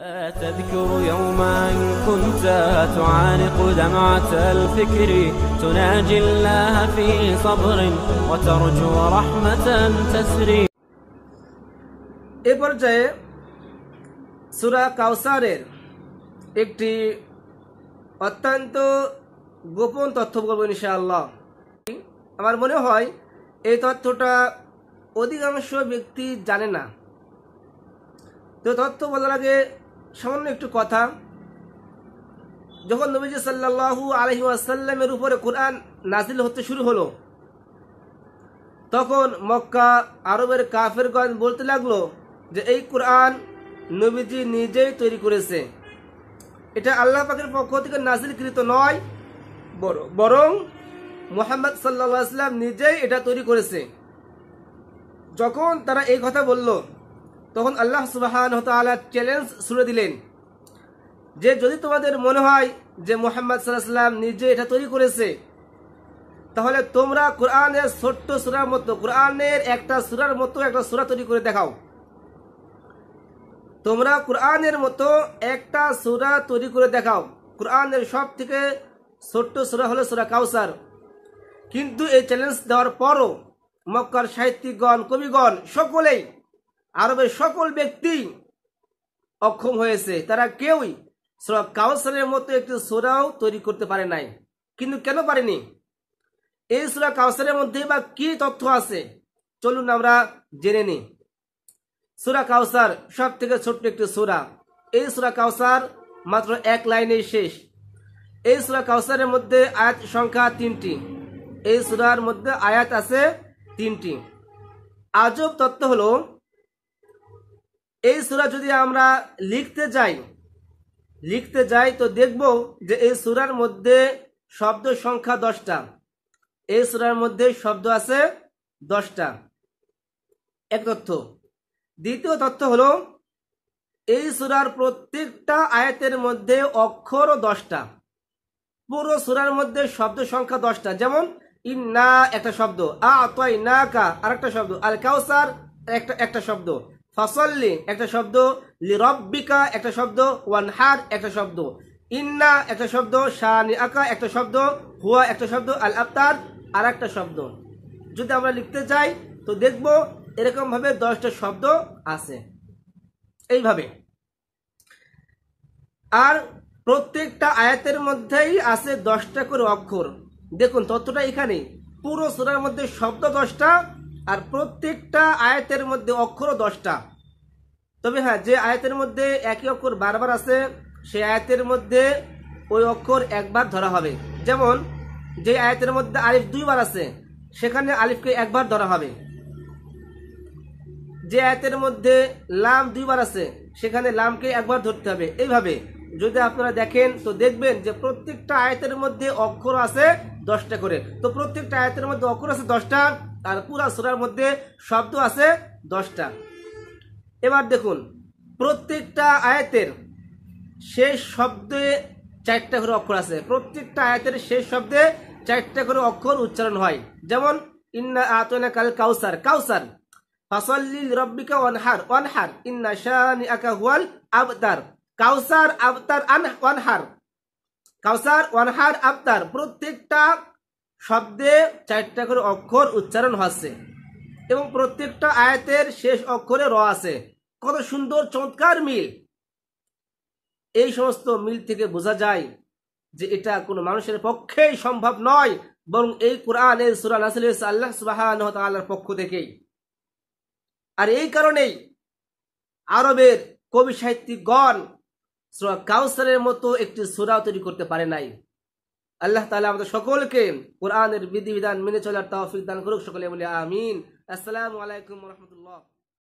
أتذكر يوما كنت تعانق دمعة الفكر تناجي الله في صبر وترجو رحمة تسري এ পর্যায়ে সুরা কাউসারের একটি অত্যন্ত গোপন তথ্য বলব ইনশাআল্লাহ আমার মনে হয় এই তথ্যটা অধিকাংশ ব্যক্তি জানে না তো তথ্য বলার আগে সামান্য একটু কথা যখন নবীজি সাল্লাহু আলহি উপরে কোরআন নাজিল হতে শুরু হলো তখন মক্কা আরবের কাফেরগঞ্জ বলতে লাগলো যে এই কোরআন নবীজি নিজেই তৈরি করেছে এটা আল্লাহ পাখির পক্ষ থেকে নাজিলকৃত নয় বরং মোহাম্মদ সাল্লা সাল্লাম নিজেই এটা তৈরি করেছে যখন তারা এই কথা বলল তখন আল্লাহ সুবাহান চ্যালেঞ্জ শুরু দিলেন যে যদি তোমাদের মনে হয় যে মোহাম্মদ সাল্লাম নিজে এটা তৈরি করেছে তাহলে তোমরা কোরআনের ছোট্ট সুরার মতো কোরআনের একটা সুরার মতো একটা সুরা তৈরি করে দেখাও তোমরা কোরআনের মতো একটা সুরা তৈরি করে দেখাও কোরআনের সব থেকে ছোট্ট সুরা হলো সুরা কাউসার কিন্তু এই চ্যালেঞ্জ দেওয়ার পরও মক্কার সাহিত্যিকগণ কবিগণ সকলেই আরবের সকল ব্যক্তি অক্ষম হয়েছে তারা কেউই সুরা কাউসারের মতো একটি সোরাও তৈরি করতে পারে নাই কিন্তু কেন পারেনি এই সুরা কাউসারের মধ্যে বা কি তথ্য আছে চলুন আমরা জেনে নিই সুরা কাউসার সব থেকে ছোট্ট একটি সোরা এই সুরা কাউসার মাত্র এক লাইনে শেষ এই সুরা কাউসারের মধ্যে আয়াত সংখ্যা তিনটি এই সুরার মধ্যে আয়াত আছে তিনটি আজব তত্ত্ব হলো এই সুরা যদি আমরা লিখতে যাই লিখতে যাই তো দেখব যে এই সুরার মধ্যে শব্দ সংখ্যা দশটা এই সুরার মধ্যে শব্দ আছে দশটা এক তথ্য দ্বিতীয় তথ্য হলো এই সুরার প্রত্যেকটা আয়াতের মধ্যে অক্ষর দশটা পুরো সুরার মধ্যে শব্দ সংখ্যা দশটা যেমন ইন্না একটা শব্দ আ তাই না কা আর একটা শব্দ আল কাউসার একটা একটা শব্দ ফসল্লি একটা শব্দ লিরব্বিকা একটা শব্দ ওয়ানহার একটা শব্দ ইন্না একটা শব্দ শাহানি আকা একটা শব্দ হুয়া একটা শব্দ আল আফতার আর একটা শব্দ যদি আমরা লিখতে চাই তো দেখব এরকমভাবে দশটা শব্দ আছে এইভাবে আর প্রত্যেকটা আয়াতের মধ্যেই আছে দশটা করে অক্ষর দেখুন ততটা এখানে পুরো সোনার মধ্যে শব্দ দশটা আর প্রত্যেকটা আয়াতের মধ্যে অক্ষর দশটা তবে হ্যাঁ যে আয়াতের মধ্যে একই অক্ষর বারবার আছে সে আয়াতের মধ্যে ওই অক্ষর একবার ধরা হবে যেমন যে আয়াতের মধ্যে আলিফ দুইবার আছে সেখানে আলিফকে একবার ধরা হবে যে আয়াতের মধ্যে লাম দুইবার আছে সেখানে লামকে একবার ধরতে হবে এইভাবে যদি আপনারা দেখেন তো দেখবেন যে প্রত্যেকটা আয়াতের মধ্যে অক্ষর আছে দশটা করে তো প্রত্যেকটা আয়াতের মধ্যে অক্ষর আছে দশটা আর পুরা সুরার মধ্যে শব্দ আছে দশটা এবার দেখুন প্রত্যেকটা আয়াতের শেষ শব্দে চারটা করে অক্ষর আছে প্রত্যেকটা আয়াতের শেষ শব্দে চারটা করে অক্ষর উচ্চারণ হয় যেমন ইন্না আতনা কাল কাউসার কাউসার ফাসল্লিল রব্বিকা অনহার অনহার ইন্না শানি আকা হুয়াল আবতার কাউসার আবতার আন কাউসার অনহার আবতার প্রত্যেকটা শব্দে চারটা করে অক্ষর উচ্চারণ হচ্ছে এবং প্রত্যেকটা আয়াতের শেষ অক্ষরে র আছে কত সুন্দর চমৎকার মিল এই সমস্ত মিল থেকে বোঝা যায় যে এটা কোনো মানুষের পক্ষেই সম্ভব নয় বরং এই কোরআন এর সুরান আল্লাহ সুবাহর পক্ষ থেকেই আর এই কারণেই আরবের কবি সাহিত্যিকগণ কাউসারের মতো একটি সুরাও তৈরি করতে পারে নাই আল্লাহ তালা আমাদের সকলকে কোরআনের বিধিবিধান মেনে চলার তাহফিক দান করুক সকলে বলে আমিন আসসালামু আলাইকুম রহমতুল্লাহ